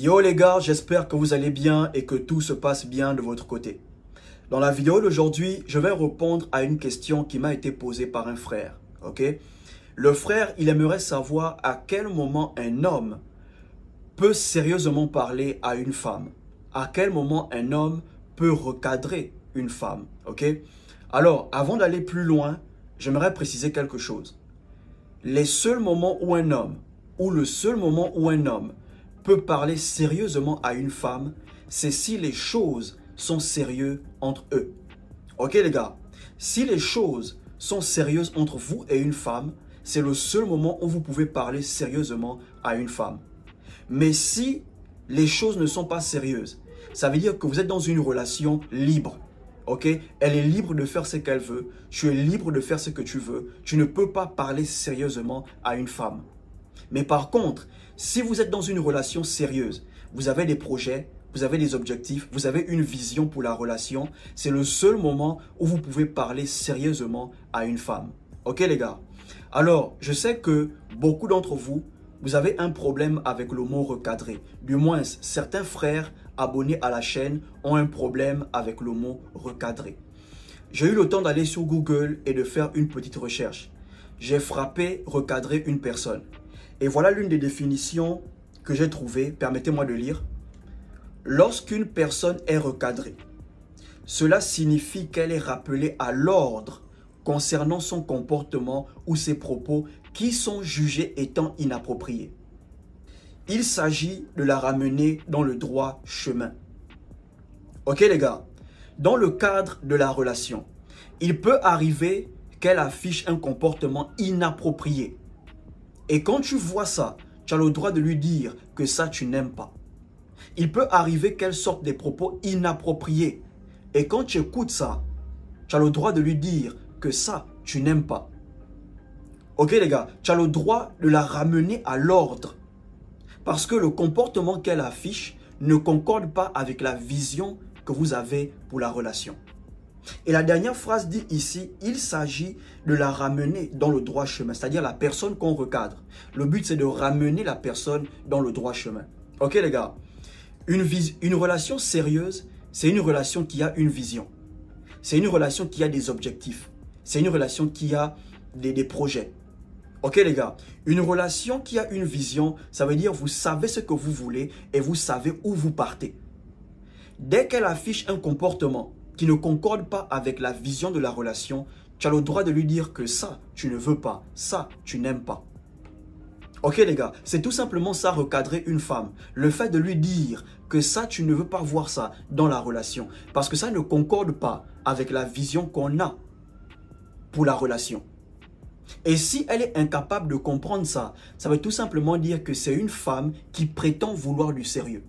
Yo les gars, j'espère que vous allez bien et que tout se passe bien de votre côté. Dans la vidéo d'aujourd'hui, je vais répondre à une question qui m'a été posée par un frère. Ok Le frère, il aimerait savoir à quel moment un homme peut sérieusement parler à une femme. À quel moment un homme peut recadrer une femme. Ok Alors, avant d'aller plus loin, j'aimerais préciser quelque chose. Les seuls moments où un homme, ou le seul moment où un homme parler sérieusement à une femme, c'est si les choses sont sérieuses entre eux. Ok les gars, si les choses sont sérieuses entre vous et une femme, c'est le seul moment où vous pouvez parler sérieusement à une femme. Mais si les choses ne sont pas sérieuses, ça veut dire que vous êtes dans une relation libre. Ok Elle est libre de faire ce qu'elle veut. Tu es libre de faire ce que tu veux. Tu ne peux pas parler sérieusement à une femme. Mais par contre, si vous êtes dans une relation sérieuse, vous avez des projets, vous avez des objectifs, vous avez une vision pour la relation, c'est le seul moment où vous pouvez parler sérieusement à une femme. Ok les gars Alors, je sais que beaucoup d'entre vous, vous avez un problème avec le mot recadré. Du moins, certains frères abonnés à la chaîne ont un problème avec le mot recadré. J'ai eu le temps d'aller sur Google et de faire une petite recherche. J'ai frappé recadré une personne. Et voilà l'une des définitions que j'ai trouvées, permettez-moi de lire. Lorsqu'une personne est recadrée, cela signifie qu'elle est rappelée à l'ordre concernant son comportement ou ses propos qui sont jugés étant inappropriés. Il s'agit de la ramener dans le droit chemin. Ok les gars, dans le cadre de la relation, il peut arriver qu'elle affiche un comportement inapproprié et quand tu vois ça, tu as le droit de lui dire que ça, tu n'aimes pas. Il peut arriver qu'elle sorte des propos inappropriés. Et quand tu écoutes ça, tu as le droit de lui dire que ça, tu n'aimes pas. Ok les gars, tu as le droit de la ramener à l'ordre. Parce que le comportement qu'elle affiche ne concorde pas avec la vision que vous avez pour la relation. Et la dernière phrase dit ici, il s'agit de la ramener dans le droit chemin, c'est-à-dire la personne qu'on recadre. Le but, c'est de ramener la personne dans le droit chemin. Ok les gars Une, relation sérieuse, c'est une relation qui a une vision. C'est une relation qui a des objectifs. C'est une relation qui a des, des projets. Ok les gars, une relation qui a une vision, ça veut dire vous savez ce que vous voulez et vous savez où vous partez. Dès qu'elle affiche un comportement, qui ne concorde pas avec la vision de la relation, tu as le droit de lui dire que ça, tu ne veux pas, ça, tu n'aimes pas. Ok les gars, c'est tout simplement ça recadrer une femme. Le fait de lui dire que ça, tu ne veux pas voir ça dans la relation. Parce que ça ne concorde pas avec la vision qu'on a pour la relation. Et si elle est incapable de comprendre ça, ça veut tout simplement dire que c'est une femme qui prétend vouloir du sérieux.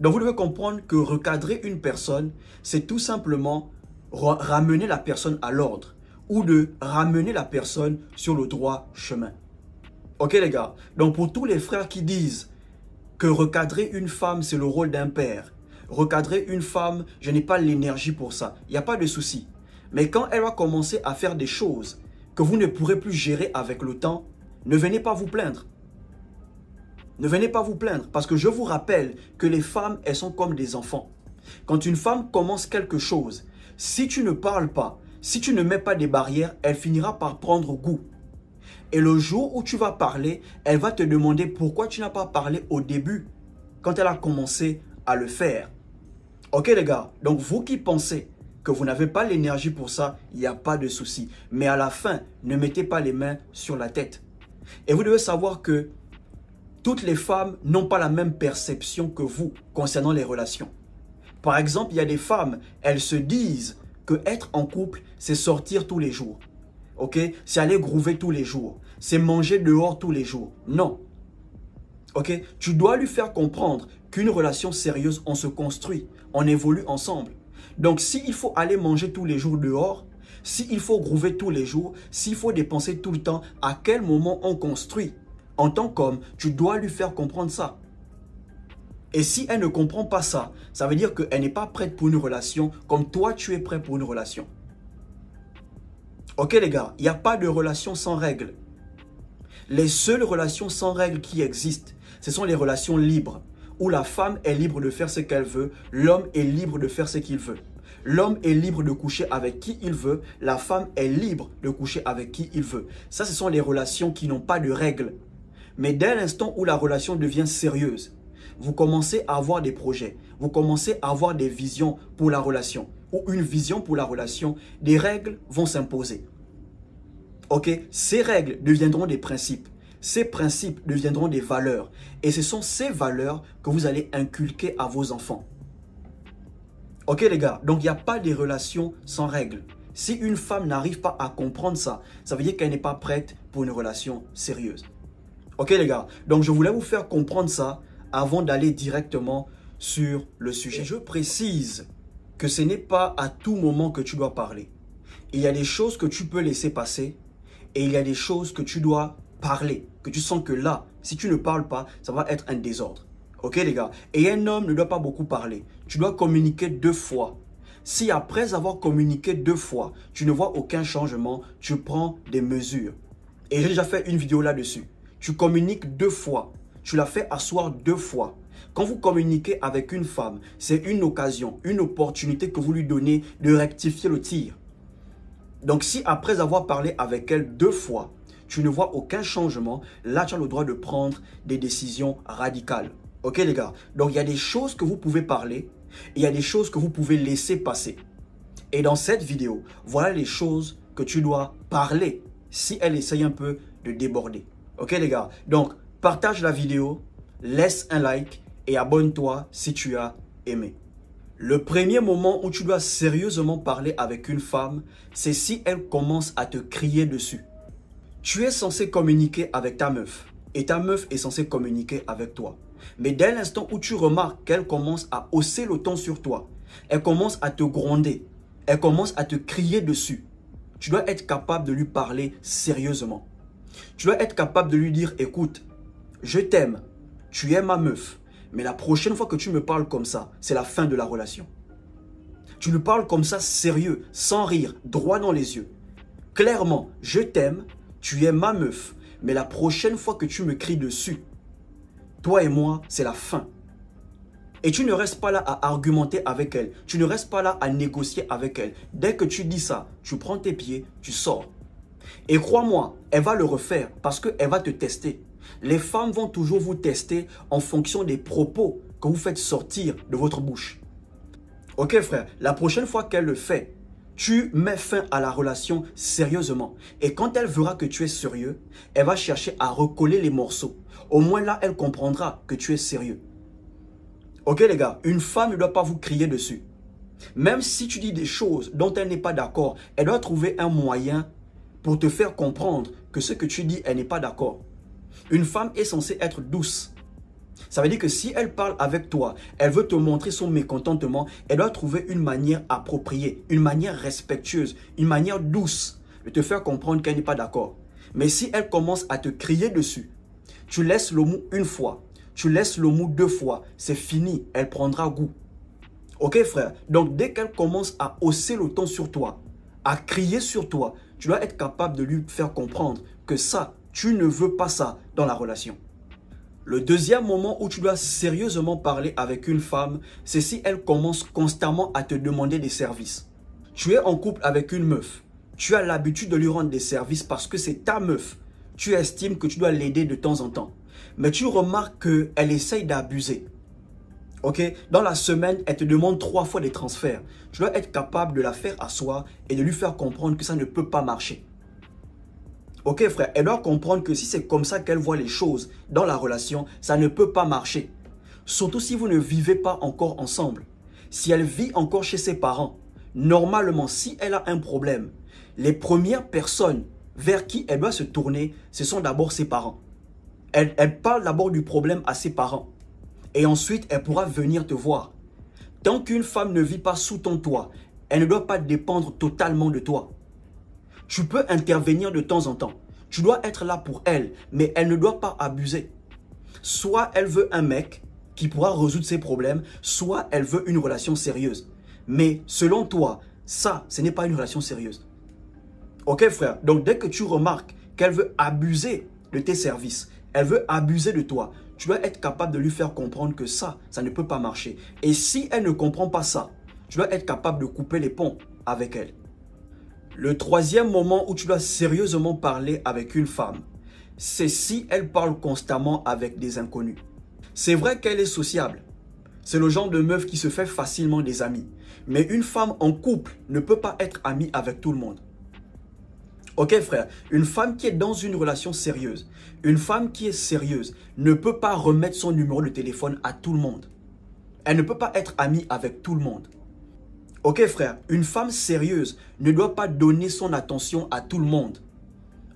Donc vous devez comprendre que recadrer une personne, c'est tout simplement ramener la personne à l'ordre ou de ramener la personne sur le droit chemin. Ok les gars Donc pour tous les frères qui disent que recadrer une femme, c'est le rôle d'un père, recadrer une femme, je n'ai pas l'énergie pour ça, il n'y a pas de souci. Mais quand elle va commencer à faire des choses que vous ne pourrez plus gérer avec le temps, ne venez pas vous plaindre. Ne venez pas vous plaindre parce que je vous rappelle que les femmes, elles sont comme des enfants. Quand une femme commence quelque chose, si tu ne parles pas, si tu ne mets pas des barrières, elle finira par prendre goût. Et le jour où tu vas parler, elle va te demander pourquoi tu n'as pas parlé au début, quand elle a commencé à le faire. Ok les gars, donc vous qui pensez que vous n'avez pas l'énergie pour ça, il n'y a pas de souci. Mais à la fin, ne mettez pas les mains sur la tête. Et vous devez savoir que toutes les femmes n'ont pas la même perception que vous concernant les relations. Par exemple, il y a des femmes, elles se disent que être en couple, c'est sortir tous les jours. OK C'est aller grouver tous les jours, c'est manger dehors tous les jours. Non. OK Tu dois lui faire comprendre qu'une relation sérieuse, on se construit, on évolue ensemble. Donc s'il faut aller manger tous les jours dehors, s'il faut grouver tous les jours, s'il faut dépenser tout le temps, à quel moment on construit en tant qu'homme, tu dois lui faire comprendre ça. Et si elle ne comprend pas ça, ça veut dire qu'elle n'est pas prête pour une relation comme toi tu es prêt pour une relation. Ok les gars, il n'y a pas de relation sans règles. Les seules relations sans règles qui existent, ce sont les relations libres, où la femme est libre de faire ce qu'elle veut, l'homme est libre de faire ce qu'il veut. L'homme est libre de coucher avec qui il veut, la femme est libre de coucher avec qui il veut. Ça, ce sont les relations qui n'ont pas de règles. Mais dès l'instant où la relation devient sérieuse, vous commencez à avoir des projets, vous commencez à avoir des visions pour la relation, ou une vision pour la relation, des règles vont s'imposer. Ok Ces règles deviendront des principes. Ces principes deviendront des valeurs. Et ce sont ces valeurs que vous allez inculquer à vos enfants. Ok les gars, donc il n'y a pas de relation sans règles. Si une femme n'arrive pas à comprendre ça, ça veut dire qu'elle n'est pas prête pour une relation sérieuse. Ok les gars, donc je voulais vous faire comprendre ça avant d'aller directement sur le sujet. je précise que ce n'est pas à tout moment que tu dois parler. Il y a des choses que tu peux laisser passer et il y a des choses que tu dois parler, que tu sens que là, si tu ne parles pas, ça va être un désordre. Ok les gars Et un homme ne doit pas beaucoup parler. Tu dois communiquer deux fois. Si après avoir communiqué deux fois, tu ne vois aucun changement, tu prends des mesures. Et j'ai déjà fait une vidéo là-dessus. Tu communiques deux fois. Tu la fais asseoir deux fois. Quand vous communiquez avec une femme, c'est une occasion, une opportunité que vous lui donnez de rectifier le tir. Donc si après avoir parlé avec elle deux fois, tu ne vois aucun changement, là tu as le droit de prendre des décisions radicales. Ok les gars Donc il y a des choses que vous pouvez parler, il y a des choses que vous pouvez laisser passer. Et dans cette vidéo, voilà les choses que tu dois parler si elle essaye un peu de déborder. Ok les gars Donc, partage la vidéo, laisse un like et abonne-toi si tu as aimé. Le premier moment où tu dois sérieusement parler avec une femme, c'est si elle commence à te crier dessus. Tu es censé communiquer avec ta meuf et ta meuf est censée communiquer avec toi. Mais dès l'instant où tu remarques qu'elle commence à hausser le ton sur toi, elle commence à te gronder, elle commence à te crier dessus, tu dois être capable de lui parler sérieusement. Tu dois être capable de lui dire, écoute, je t'aime, tu es ma meuf, mais la prochaine fois que tu me parles comme ça, c'est la fin de la relation. Tu lui parles comme ça sérieux, sans rire, droit dans les yeux. Clairement, je t'aime, tu es ma meuf, mais la prochaine fois que tu me cries dessus, toi et moi, c'est la fin. Et tu ne restes pas là à argumenter avec elle, tu ne restes pas là à négocier avec elle. Dès que tu dis ça, tu prends tes pieds, tu sors. Et crois-moi, elle va le refaire parce qu'elle va te tester. Les femmes vont toujours vous tester en fonction des propos que vous faites sortir de votre bouche. Ok frère, la prochaine fois qu'elle le fait, tu mets fin à la relation sérieusement. Et quand elle verra que tu es sérieux, elle va chercher à recoller les morceaux. Au moins là, elle comprendra que tu es sérieux. Ok les gars, une femme ne doit pas vous crier dessus. Même si tu dis des choses dont elle n'est pas d'accord, elle doit trouver un moyen pour te faire comprendre que ce que tu dis, elle n'est pas d'accord. Une femme est censée être douce. Ça veut dire que si elle parle avec toi, elle veut te montrer son mécontentement, elle doit trouver une manière appropriée, une manière respectueuse, une manière douce de te faire comprendre qu'elle n'est pas d'accord. Mais si elle commence à te crier dessus, tu laisses le mot une fois, tu laisses le mot deux fois, c'est fini, elle prendra goût. Ok frère, donc dès qu'elle commence à hausser le ton sur toi, à crier sur toi, tu dois être capable de lui faire comprendre que ça, tu ne veux pas ça dans la relation. Le deuxième moment où tu dois sérieusement parler avec une femme, c'est si elle commence constamment à te demander des services. Tu es en couple avec une meuf. Tu as l'habitude de lui rendre des services parce que c'est ta meuf. Tu estimes que tu dois l'aider de temps en temps. Mais tu remarques qu'elle essaye d'abuser. Dans la semaine, elle te demande trois fois des transferts. Tu dois être capable de la faire à soi et de lui faire comprendre que ça ne peut pas marcher. Ok frère, elle doit comprendre que si c'est comme ça qu'elle voit les choses dans la relation, ça ne peut pas marcher. Surtout si vous ne vivez pas encore ensemble. Si elle vit encore chez ses parents, normalement, si elle a un problème, les premières personnes vers qui elle doit se tourner, ce sont d'abord ses parents. elle parle d'abord du problème à ses parents et ensuite elle pourra venir te voir. Tant qu'une femme ne vit pas sous ton toit, elle ne doit pas dépendre totalement de toi. Tu peux intervenir de temps en temps. Tu dois être là pour elle, mais elle ne doit pas abuser. Soit elle veut un mec qui pourra résoudre ses problèmes, soit elle veut une relation sérieuse. Mais selon toi, ça, ce n'est pas une relation sérieuse. Ok frère, donc dès que tu remarques qu'elle veut abuser de tes services, elle veut abuser de toi, tu dois être capable de lui faire comprendre que ça, ça ne peut pas marcher. Et si elle ne comprend pas ça, tu dois être capable de couper les ponts avec elle. Le troisième moment où tu dois sérieusement parler avec une femme, c'est si elle parle constamment avec des inconnus. C'est vrai qu'elle est sociable. C'est le genre de meuf qui se fait facilement des amis. Mais une femme en couple ne peut pas être amie avec tout le monde. Ok frère, une femme qui est dans une relation sérieuse, une femme qui est sérieuse ne peut pas remettre son numéro de téléphone à tout le monde. Elle ne peut pas être amie avec tout le monde. Ok frère, une femme sérieuse ne doit pas donner son attention à tout le monde.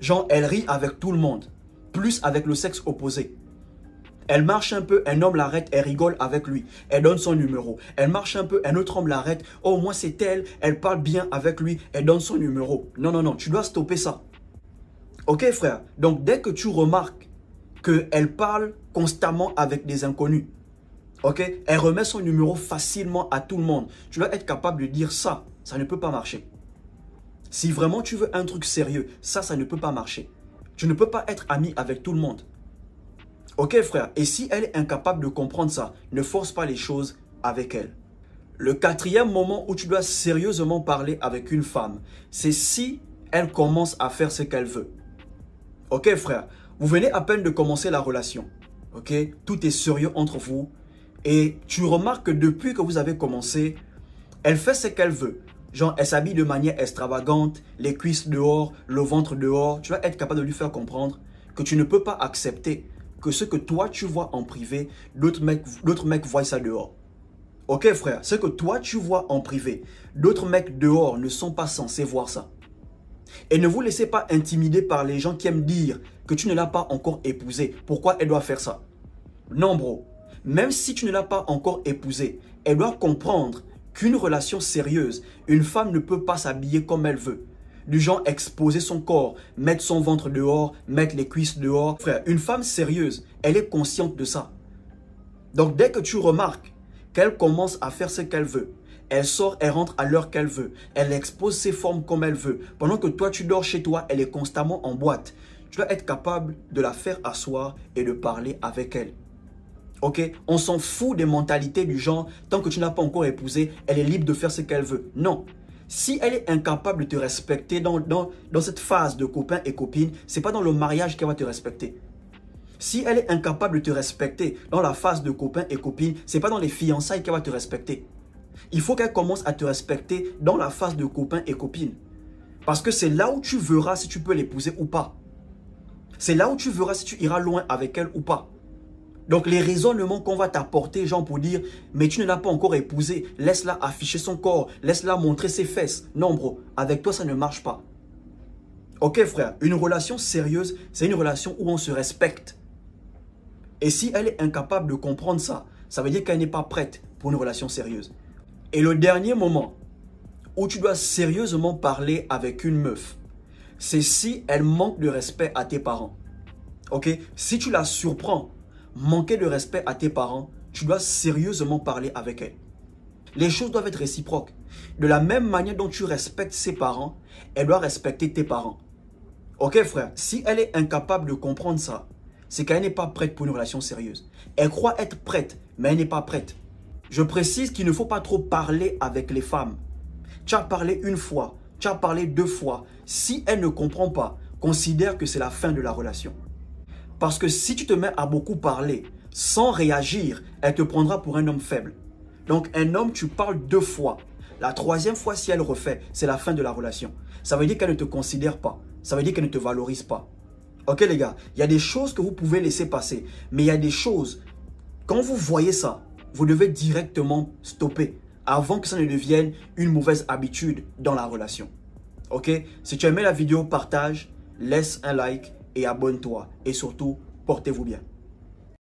Genre, elle rit avec tout le monde, plus avec le sexe opposé. Elle marche un peu, un homme l'arrête, elle rigole avec lui. Elle donne son numéro. Elle marche un peu, un autre homme l'arrête. Oh, moi c'est elle, elle parle bien avec lui, elle donne son numéro. Non, non, non, tu dois stopper ça. Ok frère, donc dès que tu remarques qu'elle parle constamment avec des inconnus, ok, elle remet son numéro facilement à tout le monde. Tu dois être capable de dire ça, ça ne peut pas marcher. Si vraiment tu veux un truc sérieux, ça, ça ne peut pas marcher. Tu ne peux pas être ami avec tout le monde. Ok frère, et si elle est incapable de comprendre ça, ne force pas les choses avec elle. Le quatrième moment où tu dois sérieusement parler avec une femme, c'est si elle commence à faire ce qu'elle veut. Ok frère, vous venez à peine de commencer la relation. Ok, tout est sérieux entre vous. Et tu remarques que depuis que vous avez commencé, elle fait ce qu'elle veut. Genre, elle s'habille de manière extravagante, les cuisses dehors, le ventre dehors. Tu vas être capable de lui faire comprendre que tu ne peux pas accepter que ce que toi tu vois en privé, l'autre mec, l'autre mec voit ça dehors. Ok frère, ce que toi tu vois en privé, d'autres mecs dehors ne sont pas censés voir ça. Et ne vous laissez pas intimider par les gens qui aiment dire que tu ne l'as pas encore épousée. Pourquoi elle doit faire ça Non bro, même si tu ne l'as pas encore épousée, elle doit comprendre qu'une relation sérieuse, une femme ne peut pas s'habiller comme elle veut du genre exposer son corps, mettre son ventre dehors, mettre les cuisses dehors. Frère, une femme sérieuse, elle est consciente de ça. Donc dès que tu remarques qu'elle commence à faire ce qu'elle veut, elle sort, et rentre à l'heure qu'elle veut, elle expose ses formes comme elle veut. Pendant que toi tu dors chez toi, elle est constamment en boîte. Tu dois être capable de la faire asseoir et de parler avec elle. Ok On s'en fout des mentalités du genre, tant que tu n'as pas encore épousé, elle est libre de faire ce qu'elle veut. Non, si elle est incapable de te respecter dans, cette phase de copain et copine, c'est pas dans le mariage qu'elle va te respecter. Si elle est incapable de te respecter dans la phase de copain et copine, c'est pas dans les fiançailles qu'elle va te respecter. Il faut qu'elle commence à te respecter dans la phase de copain et copine. Parce que c'est là où tu verras si tu peux l'épouser ou pas. C'est là où tu verras si tu iras loin avec elle ou pas. Donc les raisonnements qu'on va t'apporter, Jean, pour dire, mais tu ne l'as pas encore épousée, laisse-la afficher son corps, laisse-la montrer ses fesses. Non, bro, avec toi, ça ne marche pas. Ok, frère, une relation sérieuse, c'est une relation où on se respecte. Et si elle est incapable de comprendre ça, ça veut dire qu'elle n'est pas prête pour une relation sérieuse. Et le dernier moment où tu dois sérieusement parler avec une meuf, c'est si elle manque de respect à tes parents. Ok Si tu la surprends manquer de respect à tes parents, tu dois sérieusement parler avec elle Les choses doivent être réciproques. De la même manière dont tu respectes ses parents, elle doit respecter tes parents. Ok frère, si elle est incapable de comprendre ça, c'est qu'elle n'est pas prête pour une relation sérieuse. Elle croit être prête, mais elle n'est pas prête. Je précise qu'il ne faut pas trop parler avec les femmes. Tu as parlé une fois, tu as parlé deux fois. Si elle ne comprend pas, considère que c'est la fin de la relation. Parce que si tu te mets à beaucoup parler sans réagir, elle te prendra pour un homme faible. Donc un homme, tu parles deux fois. La troisième fois, si elle refait, c'est la fin de la relation. Ça veut dire qu'elle ne te considère pas. Ça veut dire qu'elle ne te valorise pas. Ok les gars, il y a des choses que vous pouvez laisser passer. Mais il y a des choses, quand vous voyez ça, vous devez directement stopper avant que ça ne devienne une mauvaise habitude dans la relation. Ok Si tu as aimé la vidéo, partage, laisse un like et abonne-toi. Et surtout, portez-vous bien.